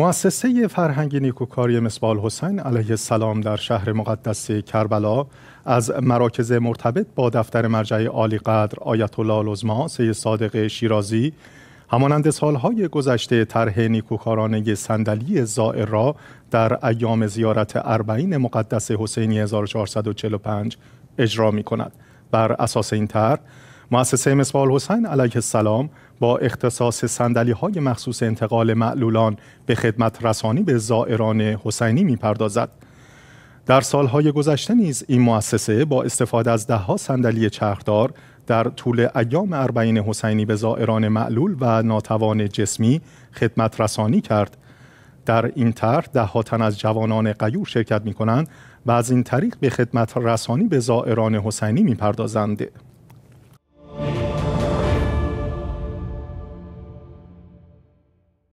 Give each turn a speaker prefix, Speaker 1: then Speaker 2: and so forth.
Speaker 1: مؤسسه فرهنگ نیکوکاری مسبال حسین علیه السلام در شهر مقدس کربلا از مراکز مرتبط با دفتر مرجع عالی قدر آیت الله العظما سید صادق شیرازی همانند سالهای گذشته طرح نیکوکارانه صندلی زائر را در ایام زیارت اربعین مقدس حسینی 1445 اجرا می کند بر اساس این طرح مؤسسه مسوال حسین علیه السلام با اختصاص سندلی های مخصوص انتقال معلولان به خدمت رسانی به زائران حسینی میپردازد. در سالهای گذشته نیز این مؤسسه با استفاده از دهها صندلی چرخدار در طول ایام اربعین حسینی به زائران معلول و ناتوان جسمی خدمت رسانی کرد در این طرح دهها تن از جوانان قیور شرکت می کنند و از این طریق به خدمت رسانی به زائران حسینی می